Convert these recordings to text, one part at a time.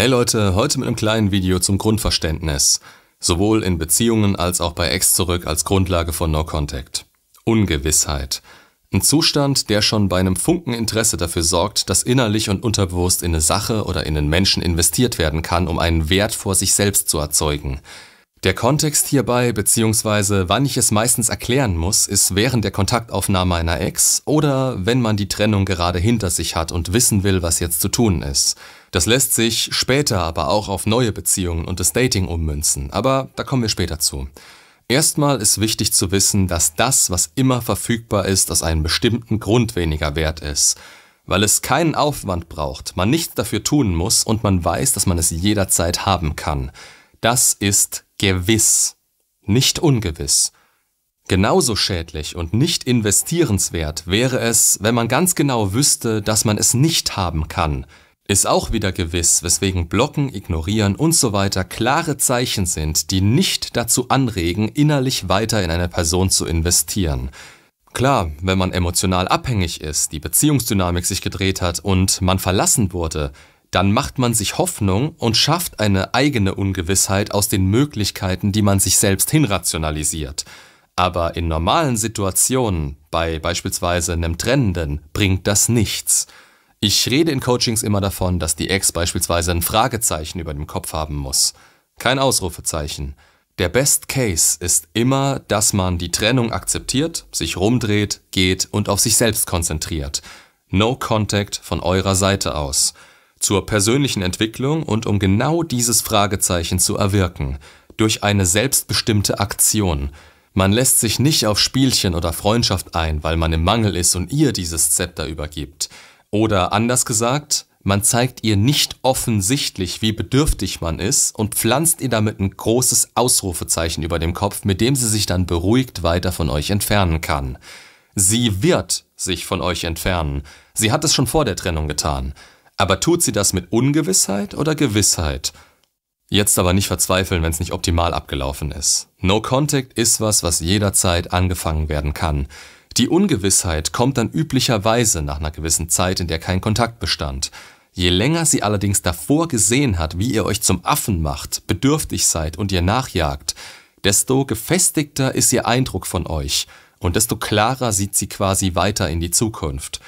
Hey Leute, heute mit einem kleinen Video zum Grundverständnis. Sowohl in Beziehungen als auch bei Ex zurück als Grundlage von No Contact. Ungewissheit. Ein Zustand, der schon bei einem Funken Interesse dafür sorgt, dass innerlich und unterbewusst in eine Sache oder in einen Menschen investiert werden kann, um einen Wert vor sich selbst zu erzeugen. Der Kontext hierbei bzw. wann ich es meistens erklären muss, ist während der Kontaktaufnahme einer Ex oder wenn man die Trennung gerade hinter sich hat und wissen will, was jetzt zu tun ist. Das lässt sich später aber auch auf neue Beziehungen und das Dating ummünzen, aber da kommen wir später zu. Erstmal ist wichtig zu wissen, dass das, was immer verfügbar ist, aus einem bestimmten Grund weniger wert ist. Weil es keinen Aufwand braucht, man nichts dafür tun muss und man weiß, dass man es jederzeit haben kann. Das ist gewiss, nicht ungewiss. Genauso schädlich und nicht investierenswert wäre es, wenn man ganz genau wüsste, dass man es nicht haben kann. Ist auch wieder gewiss, weswegen Blocken, Ignorieren und so weiter klare Zeichen sind, die nicht dazu anregen, innerlich weiter in eine Person zu investieren. Klar, wenn man emotional abhängig ist, die Beziehungsdynamik sich gedreht hat und man verlassen wurde, dann macht man sich Hoffnung und schafft eine eigene Ungewissheit aus den Möglichkeiten, die man sich selbst hinrationalisiert. Aber in normalen Situationen, bei beispielsweise einem Trennenden, bringt das nichts. Ich rede in Coachings immer davon, dass die Ex beispielsweise ein Fragezeichen über dem Kopf haben muss. Kein Ausrufezeichen. Der Best Case ist immer, dass man die Trennung akzeptiert, sich rumdreht, geht und auf sich selbst konzentriert. No Contact von eurer Seite aus zur persönlichen Entwicklung und um genau dieses Fragezeichen zu erwirken, durch eine selbstbestimmte Aktion. Man lässt sich nicht auf Spielchen oder Freundschaft ein, weil man im Mangel ist und ihr dieses Zepter übergibt. Oder anders gesagt, man zeigt ihr nicht offensichtlich, wie bedürftig man ist und pflanzt ihr damit ein großes Ausrufezeichen über dem Kopf, mit dem sie sich dann beruhigt weiter von euch entfernen kann. Sie wird sich von euch entfernen. Sie hat es schon vor der Trennung getan. Aber tut sie das mit Ungewissheit oder Gewissheit? Jetzt aber nicht verzweifeln, wenn es nicht optimal abgelaufen ist. No Contact ist was, was jederzeit angefangen werden kann. Die Ungewissheit kommt dann üblicherweise nach einer gewissen Zeit, in der kein Kontakt bestand. Je länger sie allerdings davor gesehen hat, wie ihr euch zum Affen macht, bedürftig seid und ihr nachjagt, desto gefestigter ist ihr Eindruck von euch und desto klarer sieht sie quasi weiter in die Zukunft.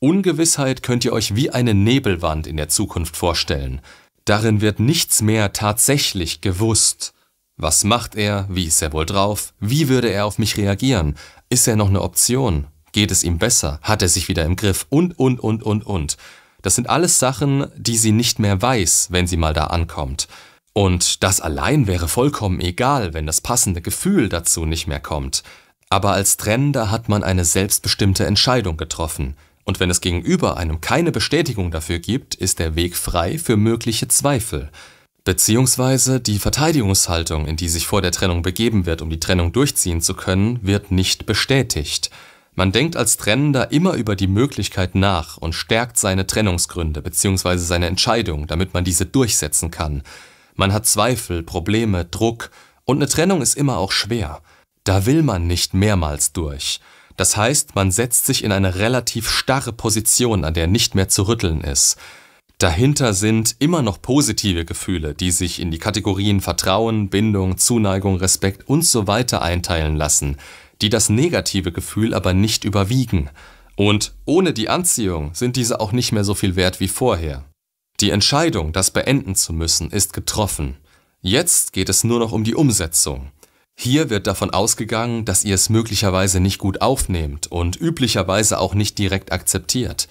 Ungewissheit könnt ihr euch wie eine Nebelwand in der Zukunft vorstellen. Darin wird nichts mehr tatsächlich gewusst. Was macht er? Wie ist er wohl drauf? Wie würde er auf mich reagieren? Ist er noch eine Option? Geht es ihm besser? Hat er sich wieder im Griff? Und, und, und, und, und. Das sind alles Sachen, die sie nicht mehr weiß, wenn sie mal da ankommt. Und das allein wäre vollkommen egal, wenn das passende Gefühl dazu nicht mehr kommt. Aber als Trennender hat man eine selbstbestimmte Entscheidung getroffen. Und wenn es gegenüber einem keine Bestätigung dafür gibt, ist der Weg frei für mögliche Zweifel. Beziehungsweise die Verteidigungshaltung, in die sich vor der Trennung begeben wird, um die Trennung durchziehen zu können, wird nicht bestätigt. Man denkt als Trennender immer über die Möglichkeit nach und stärkt seine Trennungsgründe bzw. seine Entscheidung, damit man diese durchsetzen kann. Man hat Zweifel, Probleme, Druck und eine Trennung ist immer auch schwer. Da will man nicht mehrmals durch. Das heißt, man setzt sich in eine relativ starre Position, an der nicht mehr zu rütteln ist. Dahinter sind immer noch positive Gefühle, die sich in die Kategorien Vertrauen, Bindung, Zuneigung, Respekt und so weiter einteilen lassen, die das negative Gefühl aber nicht überwiegen. Und ohne die Anziehung sind diese auch nicht mehr so viel wert wie vorher. Die Entscheidung, das beenden zu müssen, ist getroffen. Jetzt geht es nur noch um die Umsetzung. Hier wird davon ausgegangen, dass ihr es möglicherweise nicht gut aufnehmt und üblicherweise auch nicht direkt akzeptiert.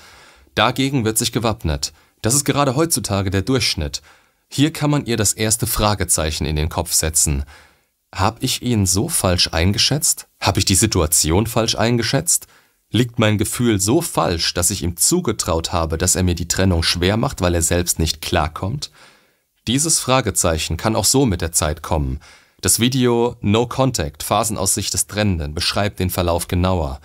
Dagegen wird sich gewappnet. Das ist gerade heutzutage der Durchschnitt. Hier kann man ihr das erste Fragezeichen in den Kopf setzen. Hab ich ihn so falsch eingeschätzt? Hab ich die Situation falsch eingeschätzt? Liegt mein Gefühl so falsch, dass ich ihm zugetraut habe, dass er mir die Trennung schwer macht, weil er selbst nicht klarkommt? Dieses Fragezeichen kann auch so mit der Zeit kommen. Das Video No Contact, Phasen aus Sicht des Trennenden, beschreibt den Verlauf genauer.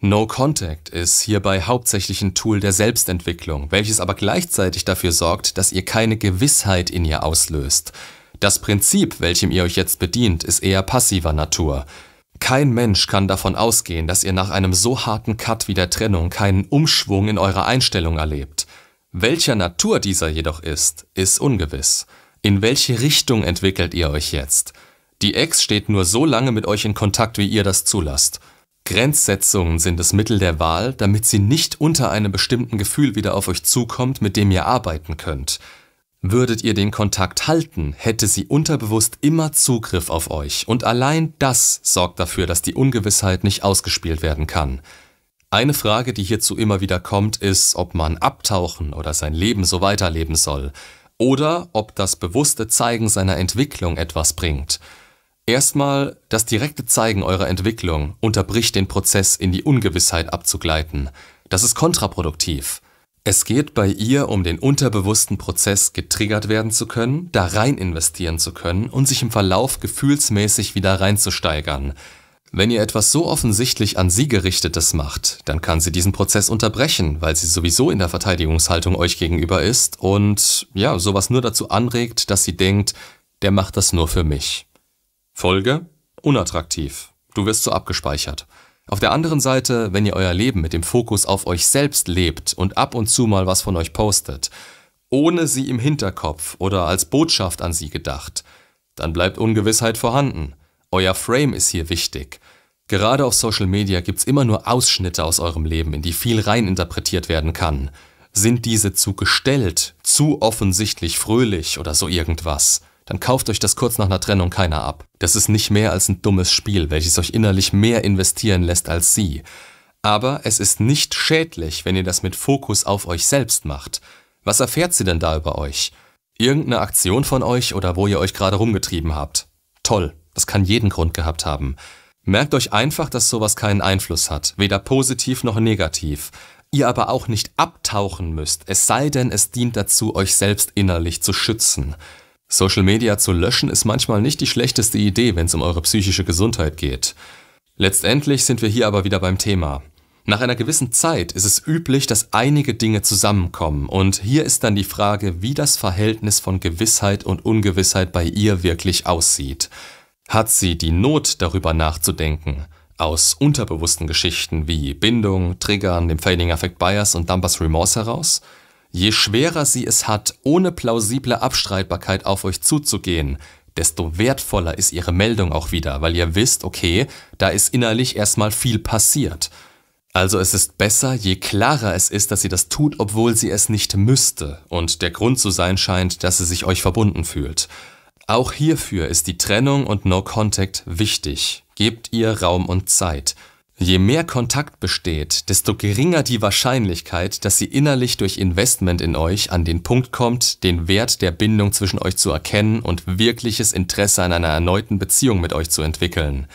No Contact ist hierbei hauptsächlich ein Tool der Selbstentwicklung, welches aber gleichzeitig dafür sorgt, dass ihr keine Gewissheit in ihr auslöst. Das Prinzip, welchem ihr euch jetzt bedient, ist eher passiver Natur. Kein Mensch kann davon ausgehen, dass ihr nach einem so harten Cut wie der Trennung keinen Umschwung in eurer Einstellung erlebt. Welcher Natur dieser jedoch ist, ist ungewiss. In welche Richtung entwickelt ihr euch jetzt? Die Ex steht nur so lange mit euch in Kontakt, wie ihr das zulasst. Grenzsetzungen sind das Mittel der Wahl, damit sie nicht unter einem bestimmten Gefühl wieder auf euch zukommt, mit dem ihr arbeiten könnt. Würdet ihr den Kontakt halten, hätte sie unterbewusst immer Zugriff auf euch und allein das sorgt dafür, dass die Ungewissheit nicht ausgespielt werden kann. Eine Frage, die hierzu immer wieder kommt, ist, ob man abtauchen oder sein Leben so weiterleben soll oder ob das bewusste Zeigen seiner Entwicklung etwas bringt. Erstmal, das direkte Zeigen eurer Entwicklung unterbricht den Prozess, in die Ungewissheit abzugleiten. Das ist kontraproduktiv. Es geht bei ihr um den unterbewussten Prozess, getriggert werden zu können, da rein investieren zu können und sich im Verlauf gefühlsmäßig wieder reinzusteigern. Wenn ihr etwas so offensichtlich an sie gerichtetes macht, dann kann sie diesen Prozess unterbrechen, weil sie sowieso in der Verteidigungshaltung euch gegenüber ist und ja, sowas nur dazu anregt, dass sie denkt, der macht das nur für mich. Folge: Unattraktiv. Du wirst so abgespeichert. Auf der anderen Seite, wenn ihr euer Leben mit dem Fokus auf euch selbst lebt und ab und zu mal was von euch postet, ohne sie im Hinterkopf oder als Botschaft an sie gedacht, dann bleibt Ungewissheit vorhanden. Euer Frame ist hier wichtig. Gerade auf Social Media gibt's immer nur Ausschnitte aus eurem Leben, in die viel rein interpretiert werden kann. Sind diese zu gestellt, zu offensichtlich fröhlich oder so irgendwas? dann kauft euch das kurz nach einer Trennung keiner ab. Das ist nicht mehr als ein dummes Spiel, welches euch innerlich mehr investieren lässt als sie. Aber es ist nicht schädlich, wenn ihr das mit Fokus auf euch selbst macht. Was erfährt sie denn da über euch? Irgendeine Aktion von euch oder wo ihr euch gerade rumgetrieben habt. Toll, das kann jeden Grund gehabt haben. Merkt euch einfach, dass sowas keinen Einfluss hat, weder positiv noch negativ. Ihr aber auch nicht abtauchen müsst, es sei denn, es dient dazu, euch selbst innerlich zu schützen. Social Media zu löschen ist manchmal nicht die schlechteste Idee, wenn es um eure psychische Gesundheit geht. Letztendlich sind wir hier aber wieder beim Thema. Nach einer gewissen Zeit ist es üblich, dass einige Dinge zusammenkommen und hier ist dann die Frage, wie das Verhältnis von Gewissheit und Ungewissheit bei ihr wirklich aussieht. Hat sie die Not, darüber nachzudenken? Aus unterbewussten Geschichten wie Bindung, Triggern, dem Fading Effect Bias und Dumbers Remorse heraus? Je schwerer sie es hat, ohne plausible Abstreitbarkeit auf euch zuzugehen, desto wertvoller ist ihre Meldung auch wieder, weil ihr wisst, okay, da ist innerlich erstmal viel passiert. Also es ist besser, je klarer es ist, dass sie das tut, obwohl sie es nicht müsste und der Grund zu sein scheint, dass sie sich euch verbunden fühlt. Auch hierfür ist die Trennung und No Contact wichtig. Gebt ihr Raum und Zeit. Je mehr Kontakt besteht, desto geringer die Wahrscheinlichkeit, dass sie innerlich durch Investment in euch an den Punkt kommt, den Wert der Bindung zwischen euch zu erkennen und wirkliches Interesse an einer erneuten Beziehung mit euch zu entwickeln.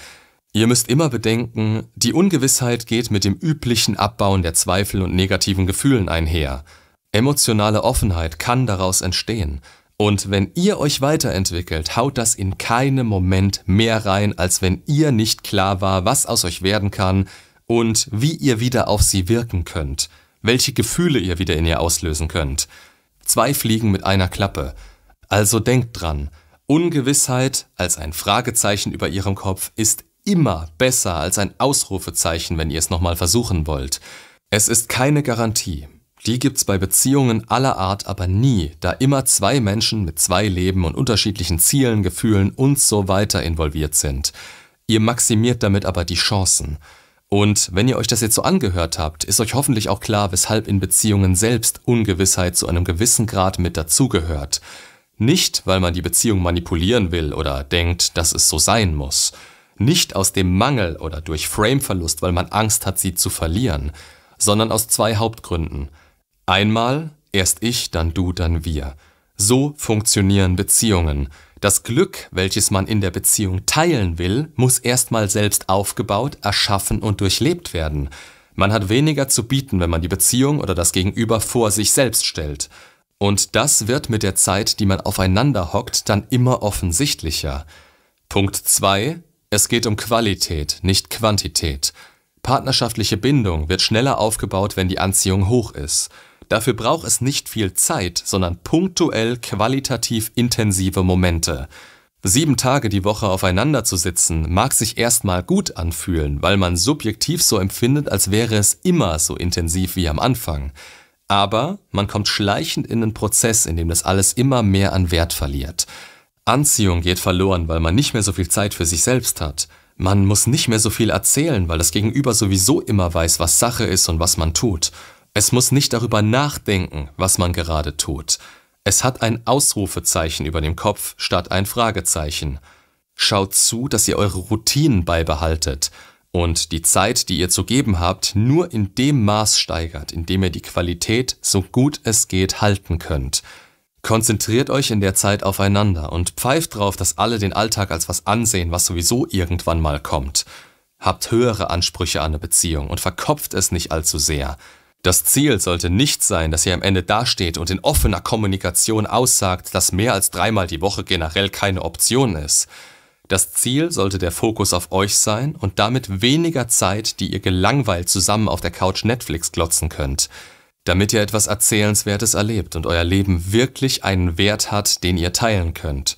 Ihr müsst immer bedenken, die Ungewissheit geht mit dem üblichen Abbauen der Zweifel und negativen Gefühlen einher. Emotionale Offenheit kann daraus entstehen, und wenn ihr euch weiterentwickelt, haut das in keinem Moment mehr rein, als wenn ihr nicht klar war, was aus euch werden kann und wie ihr wieder auf sie wirken könnt, welche Gefühle ihr wieder in ihr auslösen könnt. Zwei Fliegen mit einer Klappe. Also denkt dran, Ungewissheit als ein Fragezeichen über ihrem Kopf ist immer besser als ein Ausrufezeichen, wenn ihr es nochmal versuchen wollt. Es ist keine Garantie, die gibt's bei Beziehungen aller Art aber nie, da immer zwei Menschen mit zwei Leben und unterschiedlichen Zielen, Gefühlen und so weiter involviert sind. Ihr maximiert damit aber die Chancen. Und wenn ihr euch das jetzt so angehört habt, ist euch hoffentlich auch klar, weshalb in Beziehungen selbst Ungewissheit zu einem gewissen Grad mit dazugehört. Nicht, weil man die Beziehung manipulieren will oder denkt, dass es so sein muss. Nicht aus dem Mangel oder durch Frameverlust, weil man Angst hat, sie zu verlieren, sondern aus zwei Hauptgründen – Einmal, erst ich, dann du, dann wir. So funktionieren Beziehungen. Das Glück, welches man in der Beziehung teilen will, muss erstmal selbst aufgebaut, erschaffen und durchlebt werden. Man hat weniger zu bieten, wenn man die Beziehung oder das Gegenüber vor sich selbst stellt. Und das wird mit der Zeit, die man aufeinander hockt, dann immer offensichtlicher. Punkt 2. Es geht um Qualität, nicht Quantität. Partnerschaftliche Bindung wird schneller aufgebaut, wenn die Anziehung hoch ist. Dafür braucht es nicht viel Zeit, sondern punktuell qualitativ intensive Momente. Sieben Tage die Woche aufeinander zu sitzen, mag sich erstmal gut anfühlen, weil man subjektiv so empfindet, als wäre es immer so intensiv wie am Anfang. Aber man kommt schleichend in einen Prozess, in dem das alles immer mehr an Wert verliert. Anziehung geht verloren, weil man nicht mehr so viel Zeit für sich selbst hat. Man muss nicht mehr so viel erzählen, weil das Gegenüber sowieso immer weiß, was Sache ist und was man tut. Es muss nicht darüber nachdenken, was man gerade tut. Es hat ein Ausrufezeichen über dem Kopf statt ein Fragezeichen. Schaut zu, dass ihr eure Routinen beibehaltet und die Zeit, die ihr zu geben habt, nur in dem Maß steigert, in dem ihr die Qualität so gut es geht halten könnt. Konzentriert euch in der Zeit aufeinander und pfeift drauf, dass alle den Alltag als was ansehen, was sowieso irgendwann mal kommt. Habt höhere Ansprüche an eine Beziehung und verkopft es nicht allzu sehr. Das Ziel sollte nicht sein, dass ihr am Ende dasteht und in offener Kommunikation aussagt, dass mehr als dreimal die Woche generell keine Option ist. Das Ziel sollte der Fokus auf euch sein und damit weniger Zeit, die ihr gelangweilt zusammen auf der Couch Netflix glotzen könnt. Damit ihr etwas Erzählenswertes erlebt und euer Leben wirklich einen Wert hat, den ihr teilen könnt.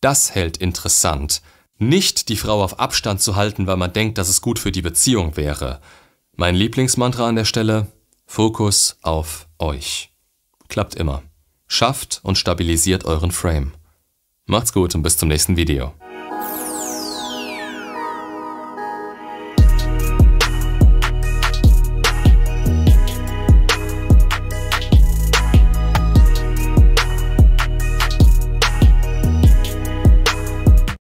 Das hält interessant. Nicht die Frau auf Abstand zu halten, weil man denkt, dass es gut für die Beziehung wäre. Mein Lieblingsmantra an der Stelle, Fokus auf euch. Klappt immer. Schafft und stabilisiert euren Frame. Macht's gut und bis zum nächsten Video.